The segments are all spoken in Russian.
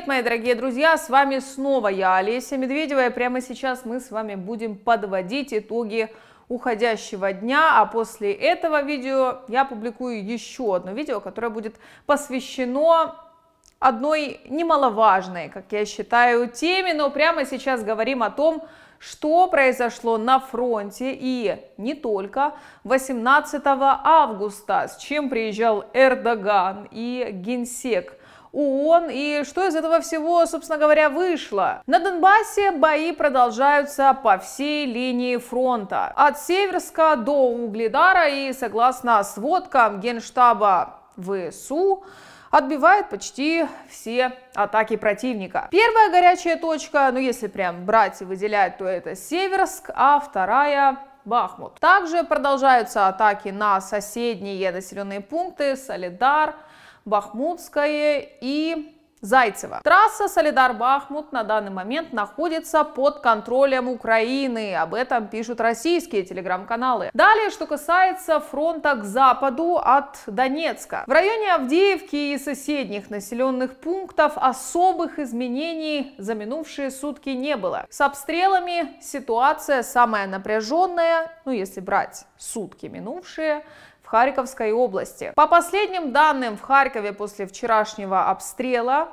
привет, мои дорогие друзья! С вами снова я, Олеся Медведева, и прямо сейчас мы с вами будем подводить итоги уходящего дня, а после этого видео я публикую еще одно видео, которое будет посвящено одной немаловажной, как я считаю, теме, но прямо сейчас говорим о том, что произошло на фронте и не только 18 августа, с чем приезжал Эрдоган и генсек ООН и что из этого всего, собственно говоря, вышло. На Донбассе бои продолжаются по всей линии фронта. От Северска до Угледара и, согласно сводкам Генштаба ВСУ, отбивает почти все атаки противника. Первая горячая точка, ну если прям брать и выделять, то это Северск, а вторая Бахмут. Также продолжаются атаки на соседние населенные пункты Солидар, Бахмутское и Зайцево. Трасса Солидар-Бахмут на данный момент находится под контролем Украины. Об этом пишут российские телеграм-каналы. Далее, что касается фронта к западу от Донецка. В районе Авдеевки и соседних населенных пунктов особых изменений за минувшие сутки не было. С обстрелами ситуация самая напряженная, ну если брать сутки минувшие, Харьковской области. По последним данным, в Харькове после вчерашнего обстрела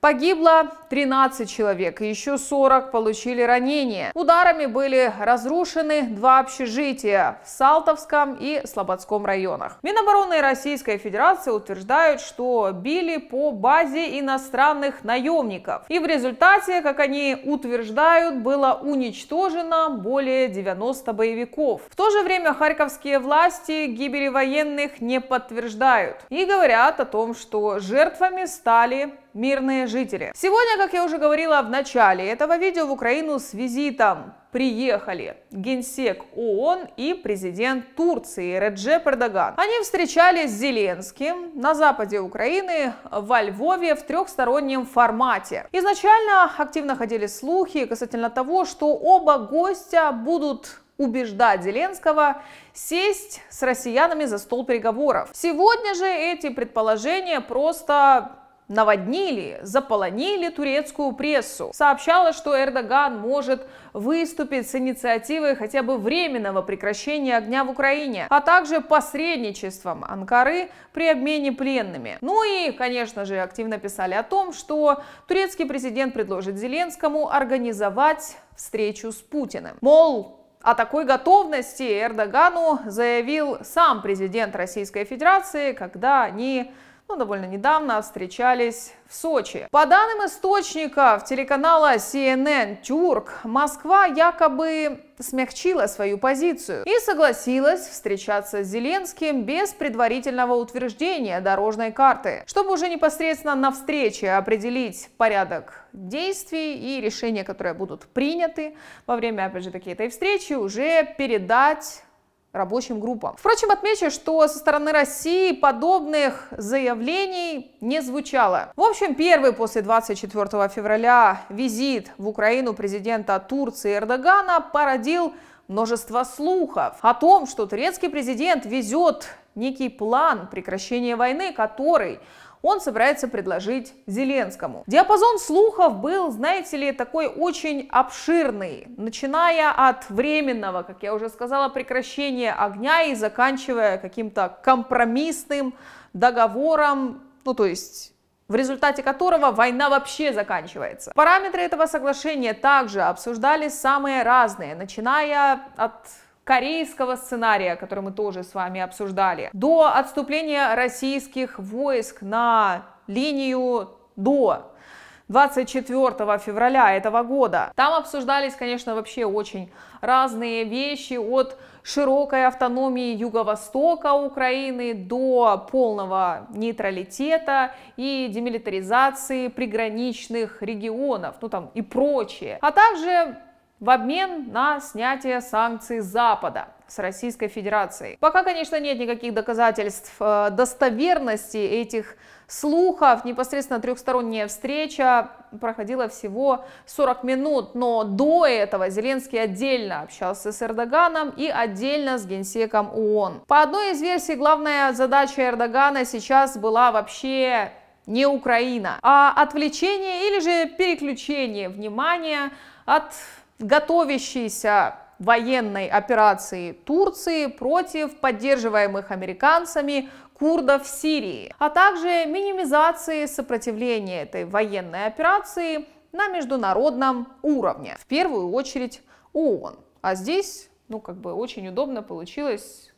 Погибло 13 человек, еще 40 получили ранения. Ударами были разрушены два общежития в Салтовском и Слободском районах. Минобороны Российской Федерации утверждают, что били по базе иностранных наемников. И в результате, как они утверждают, было уничтожено более 90 боевиков. В то же время харьковские власти гибели военных не подтверждают и говорят о том, что жертвами стали мирные жители. Сегодня, как я уже говорила в начале этого видео, в Украину с визитом приехали генсек ООН и президент Турции Реджеп Эрдоган. Они встречались с Зеленским на западе Украины, во Львове в трехстороннем формате. Изначально активно ходили слухи касательно того, что оба гостя будут убеждать Зеленского сесть с россиянами за стол переговоров. Сегодня же эти предположения просто наводнили, заполонили турецкую прессу. Сообщалось, что Эрдоган может выступить с инициативой хотя бы временного прекращения огня в Украине, а также посредничеством Анкары при обмене пленными. Ну и, конечно же, активно писали о том, что турецкий президент предложит Зеленскому организовать встречу с Путиным. Мол, о такой готовности Эрдогану заявил сам президент Российской Федерации, когда они ну, довольно недавно встречались в Сочи. По данным источников телеканала CNN Тюрк, Москва якобы смягчила свою позицию и согласилась встречаться с Зеленским без предварительного утверждения дорожной карты, чтобы уже непосредственно на встрече определить порядок действий и решения, которые будут приняты во время, опять же, таки, этой встречи, уже передать рабочим группам. Впрочем, отмечу, что со стороны России подобных заявлений не звучало. В общем, первый после 24 февраля визит в Украину президента Турции Эрдогана породил множество слухов о том, что турецкий президент везет некий план прекращения войны, который он собирается предложить Зеленскому. Диапазон слухов был, знаете ли, такой очень обширный, начиная от временного, как я уже сказала, прекращения огня и заканчивая каким-то компромиссным договором, ну то есть в результате которого война вообще заканчивается. Параметры этого соглашения также обсуждались самые разные, начиная от корейского сценария, который мы тоже с вами обсуждали, до отступления российских войск на линию до 24 февраля этого года. Там обсуждались, конечно, вообще очень разные вещи от широкой автономии юго-востока Украины до полного нейтралитета и демилитаризации приграничных регионов, ну там и прочее. А также в обмен на снятие санкций Запада с Российской Федерацией. Пока, конечно, нет никаких доказательств э, достоверности этих слухов. Непосредственно трехсторонняя встреча проходила всего 40 минут, но до этого Зеленский отдельно общался с Эрдоганом и отдельно с генсеком ООН. По одной из версий, главная задача Эрдогана сейчас была вообще не Украина, а отвлечение или же переключение внимания от готовящейся военной операции Турции против поддерживаемых американцами курдов в Сирии, а также минимизации сопротивления этой военной операции на международном уровне, в первую очередь ООН. А здесь, ну как бы очень удобно получилось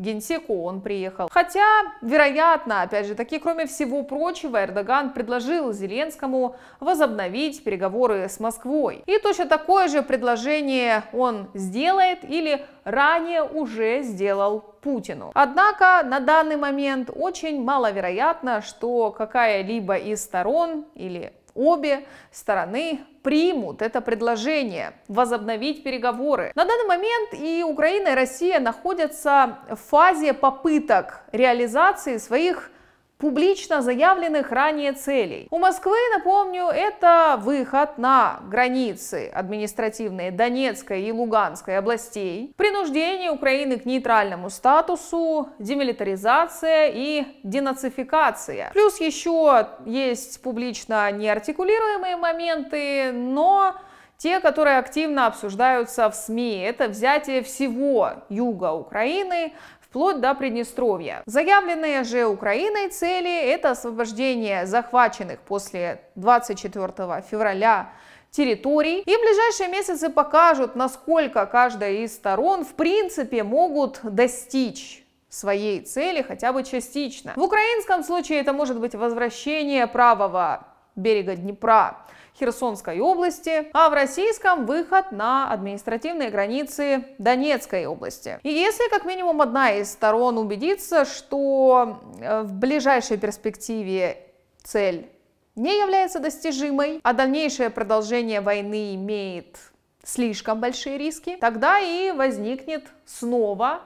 Генсеку он приехал. Хотя, вероятно, опять же таки, кроме всего прочего, Эрдоган предложил Зеленскому возобновить переговоры с Москвой. И точно такое же предложение он сделает или ранее уже сделал Путину. Однако на данный момент очень маловероятно, что какая-либо из сторон или обе стороны примут это предложение возобновить переговоры. На данный момент и Украина, и Россия находятся в фазе попыток реализации своих публично заявленных ранее целей. У Москвы, напомню, это выход на границы административные Донецкой и Луганской областей, принуждение Украины к нейтральному статусу, демилитаризация и денацификация. Плюс еще есть публично неартикулируемые моменты, но те, которые активно обсуждаются в СМИ, это взятие всего юга Украины, вплоть до Приднестровья. Заявленные же Украиной цели – это освобождение захваченных после 24 февраля территорий. И ближайшие месяцы покажут, насколько каждая из сторон в принципе могут достичь своей цели хотя бы частично. В украинском случае это может быть возвращение правого берега Днепра. Херсонской области, а в российском выход на административные границы Донецкой области. И если как минимум одна из сторон убедится, что э, в ближайшей перспективе цель не является достижимой, а дальнейшее продолжение войны имеет слишком большие риски, тогда и возникнет снова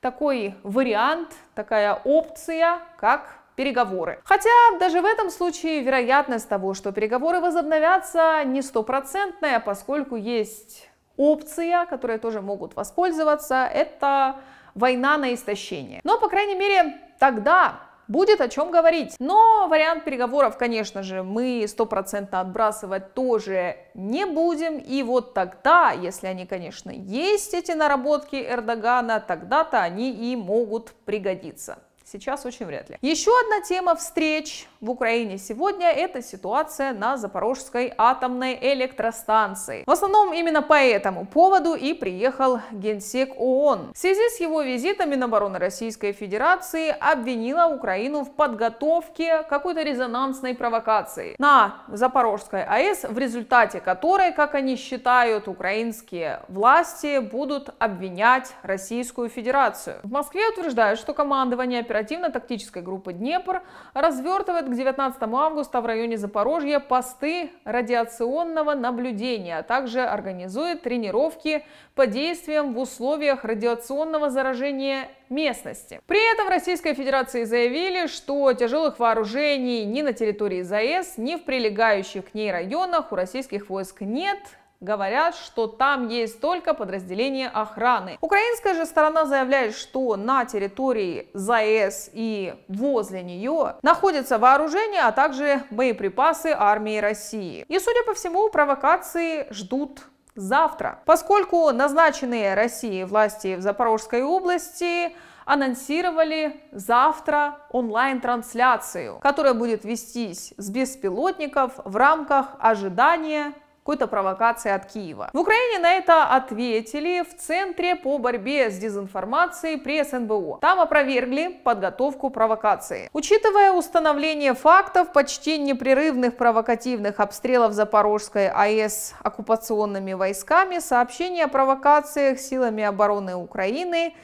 такой вариант, такая опция, как переговоры. Хотя даже в этом случае вероятность того, что переговоры возобновятся, не стопроцентная, поскольку есть опция, которой тоже могут воспользоваться, это война на истощение. Но, по крайней мере, тогда будет о чем говорить. Но вариант переговоров, конечно же, мы стопроцентно отбрасывать тоже не будем. И вот тогда, если они, конечно, есть эти наработки Эрдогана, тогда-то они и могут пригодиться. Сейчас очень вряд ли. Еще одна тема встреч в Украине сегодня – это ситуация на Запорожской атомной электростанции. В основном именно по этому поводу и приехал генсек ООН. В связи с его визитом Минобороны Российской Федерации обвинила Украину в подготовке какой-то резонансной провокации на Запорожской АЭС, в результате которой, как они считают, украинские власти будут обвинять Российскую Федерацию. В Москве утверждают, что командование операции оперативно-тактической группы «Днепр» развертывает к 19 августа в районе Запорожья посты радиационного наблюдения, а также организует тренировки по действиям в условиях радиационного заражения местности. При этом в Российской Федерации заявили, что тяжелых вооружений ни на территории ЗАЭС, ни в прилегающих к ней районах у российских войск нет – говорят, что там есть только подразделение охраны. Украинская же сторона заявляет, что на территории ЗАЭС и возле нее находится вооружение, а также боеприпасы армии России. И, судя по всему, провокации ждут завтра, поскольку назначенные Россией власти в Запорожской области анонсировали завтра онлайн-трансляцию, которая будет вестись с беспилотников в рамках ожидания какой-то провокации от Киева. В Украине на это ответили в Центре по борьбе с дезинформацией при СНБО. Там опровергли подготовку провокации. Учитывая установление фактов почти непрерывных провокативных обстрелов Запорожской АЭС оккупационными войсками, сообщение о провокациях силами обороны Украины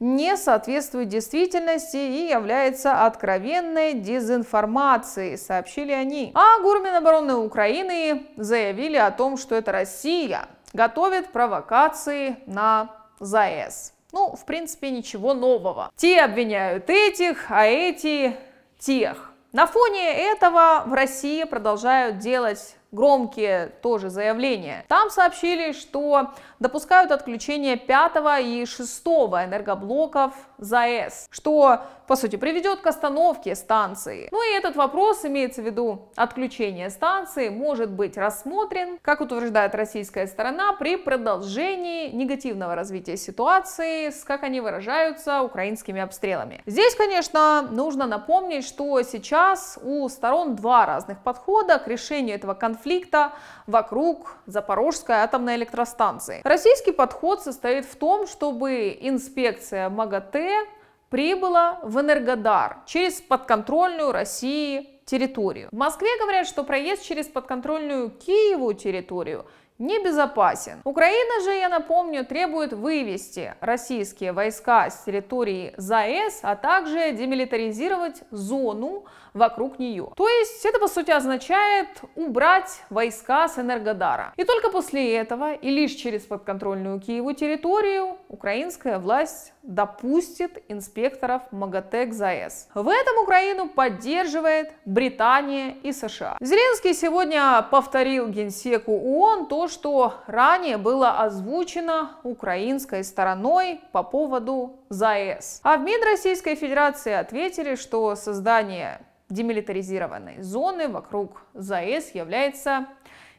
не соответствует действительности и является откровенной дезинформацией, сообщили они. А гурминобороны Украины заявили о том, что это Россия готовит провокации на ЗАЭС. Ну, в принципе, ничего нового. Те обвиняют этих, а эти тех. На фоне этого в России продолжают делать громкие тоже заявления. Там сообщили, что допускают отключение 5 и 6 энергоблоков ЗАЭС, что, по сути, приведет к остановке станции. Ну и этот вопрос, имеется в виду отключение станции, может быть рассмотрен, как утверждает российская сторона, при продолжении негативного развития ситуации с, как они выражаются, украинскими обстрелами. Здесь, конечно, нужно напомнить, что сейчас у сторон два разных подхода к решению этого конфликта вокруг Запорожской атомной электростанции. Российский подход состоит в том, чтобы инспекция МАГАТЭ прибыла в Энергодар через подконтрольную России территорию. В Москве говорят, что проезд через подконтрольную Киеву территорию небезопасен. Украина же, я напомню, требует вывести российские войска с территории ЗАЭС, а также демилитаризировать зону вокруг нее. То есть это по сути означает убрать войска с Энергодара. И только после этого и лишь через подконтрольную Киеву территорию украинская власть допустит инспекторов МАГАТЭ к ЗАЭС. В этом Украину поддерживает Британия и США. Зеленский сегодня повторил генсеку ООН то, что ранее было озвучено украинской стороной по поводу ЗАЭС. А в МИД Российской Федерации ответили, что создание демилитаризированной зоны вокруг ЗАЭС является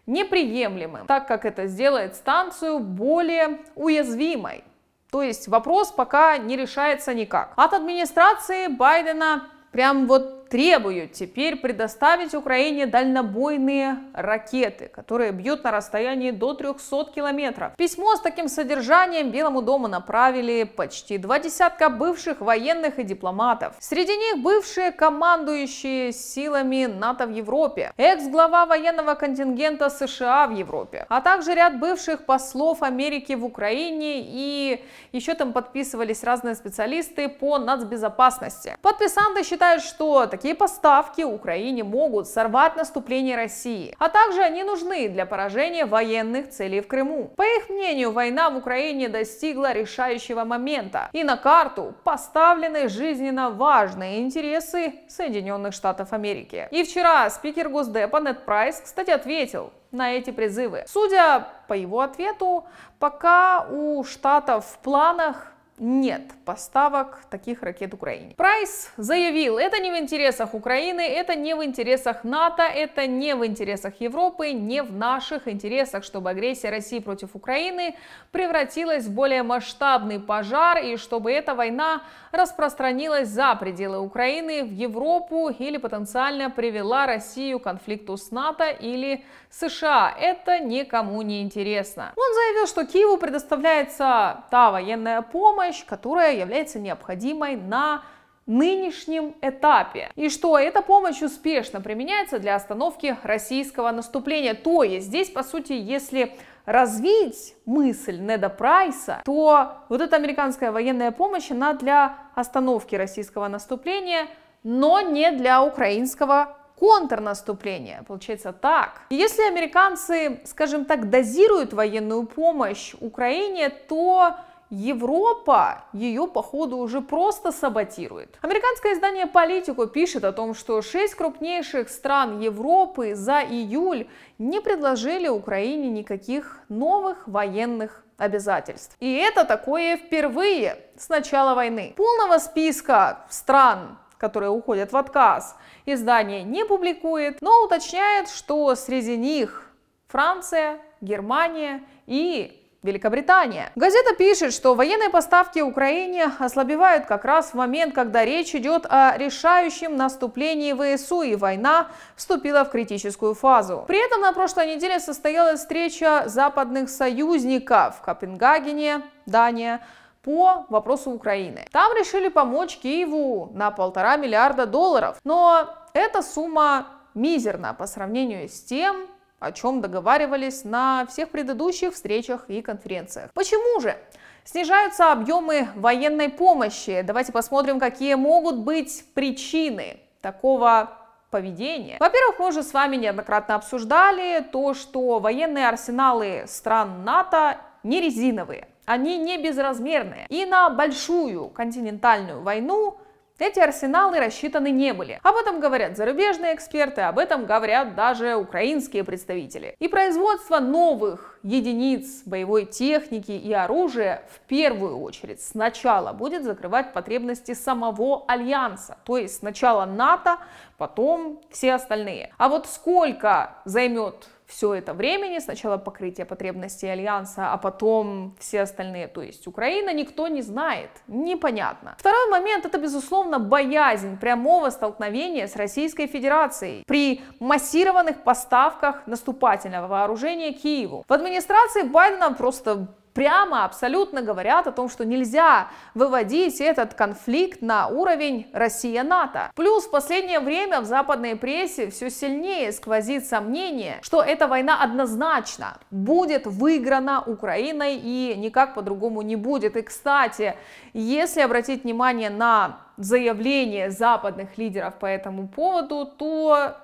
неприемлемым, так как это сделает станцию более уязвимой то есть вопрос пока не решается никак. От администрации Байдена прям вот требуют теперь предоставить Украине дальнобойные ракеты, которые бьют на расстоянии до 300 километров. Письмо с таким содержанием Белому дому направили почти два десятка бывших военных и дипломатов. Среди них бывшие командующие силами НАТО в Европе, экс-глава военного контингента США в Европе, а также ряд бывших послов Америки в Украине и еще там подписывались разные специалисты по нацбезопасности. Подписанты считают, что Такие поставки Украине могут сорвать наступление России, а также они нужны для поражения военных целей в Крыму. По их мнению, война в Украине достигла решающего момента, и на карту поставлены жизненно важные интересы Соединенных Штатов Америки. И вчера спикер Госдепа Нед Прайс, кстати, ответил на эти призывы. Судя по его ответу, пока у штатов в планах нет поставок таких ракет Украине. Прайс заявил, это не в интересах Украины, это не в интересах НАТО, это не в интересах Европы, не в наших интересах, чтобы агрессия России против Украины превратилась в более масштабный пожар и чтобы эта война распространилась за пределы Украины в Европу или потенциально привела Россию к конфликту с НАТО или США. Это никому не интересно. Он заявил, что Киеву предоставляется та военная помощь, помощь, которая является необходимой на нынешнем этапе. И что эта помощь успешно применяется для остановки российского наступления. То есть здесь, по сути, если развить мысль Неда Прайса, то вот эта американская военная помощь, она для остановки российского наступления, но не для украинского контрнаступления, получается так. если американцы, скажем так, дозируют военную помощь Украине, то Европа ее, походу, уже просто саботирует. Американское издание «Политику» пишет о том, что шесть крупнейших стран Европы за июль не предложили Украине никаких новых военных обязательств. И это такое впервые с начала войны. Полного списка стран которые уходят в отказ, издание не публикует, но уточняет, что среди них Франция, Германия и Великобритания. Газета пишет, что военные поставки Украине ослабевают как раз в момент, когда речь идет о решающем наступлении ВСУ, и война вступила в критическую фазу. При этом на прошлой неделе состоялась встреча западных союзников в Копенгагене, Дания, по вопросу Украины. Там решили помочь Киеву на полтора миллиарда долларов, но эта сумма мизерна по сравнению с тем, о чем договаривались на всех предыдущих встречах и конференциях. Почему же? Снижаются объемы военной помощи. Давайте посмотрим, какие могут быть причины такого поведения. Во-первых, мы уже с вами неоднократно обсуждали то, что военные арсеналы стран НАТО не резиновые, они не безразмерные. И на большую континентальную войну эти арсеналы рассчитаны не были. Об этом говорят зарубежные эксперты, об этом говорят даже украинские представители. И производство новых единиц боевой техники и оружия в первую очередь сначала будет закрывать потребности самого альянса, то есть сначала НАТО, потом все остальные. А вот сколько займет все это времени, сначала покрытие потребностей Альянса, а потом все остальные, то есть Украина, никто не знает, непонятно. Второй момент, это, безусловно, боязнь прямого столкновения с Российской Федерацией при массированных поставках наступательного вооружения Киеву. В администрации Байдена просто прямо, абсолютно говорят о том, что нельзя выводить этот конфликт на уровень Россия-НАТО. Плюс в последнее время в западной прессе все сильнее сквозит сомнение, что эта война однозначно будет выиграна Украиной и никак по-другому не будет. И, кстати, если обратить внимание на заявления западных лидеров по этому поводу, то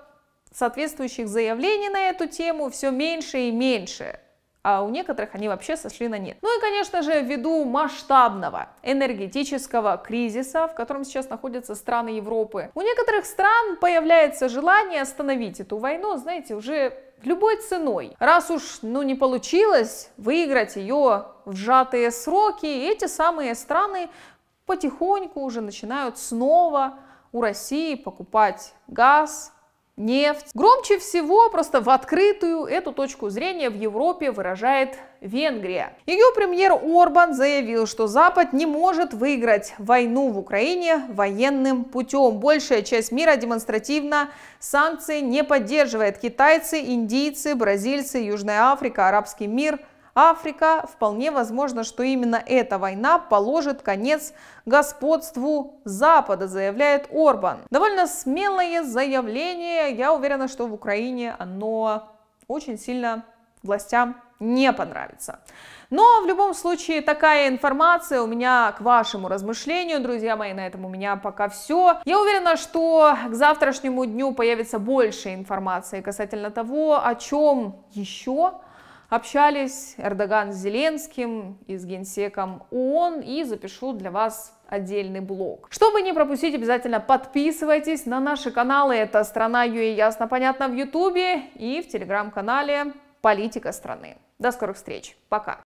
соответствующих заявлений на эту тему все меньше и меньше а у некоторых они вообще сошли на нет. Ну и, конечно же, ввиду масштабного энергетического кризиса, в котором сейчас находятся страны Европы, у некоторых стран появляется желание остановить эту войну, знаете, уже любой ценой. Раз уж ну, не получилось выиграть ее в сжатые сроки, эти самые страны потихоньку уже начинают снова у России покупать газ, нефть. Громче всего просто в открытую эту точку зрения в Европе выражает Венгрия. Ее премьер Орбан заявил, что Запад не может выиграть войну в Украине военным путем. Большая часть мира демонстративно санкции не поддерживает. Китайцы, индийцы, бразильцы, Южная Африка, арабский мир – Африка, вполне возможно, что именно эта война положит конец господству Запада, заявляет Орбан. Довольно смелое заявление, я уверена, что в Украине оно очень сильно властям не понравится. Но в любом случае такая информация у меня к вашему размышлению, друзья мои, на этом у меня пока все. Я уверена, что к завтрашнему дню появится больше информации касательно того, о чем еще общались Эрдоган с Зеленским и с генсеком ООН и запишу для вас отдельный блог. Чтобы не пропустить, обязательно подписывайтесь на наши каналы. Это «Страна Юи Ясно Понятно» в Ютубе и в телеграм-канале «Политика страны». До скорых встреч. Пока.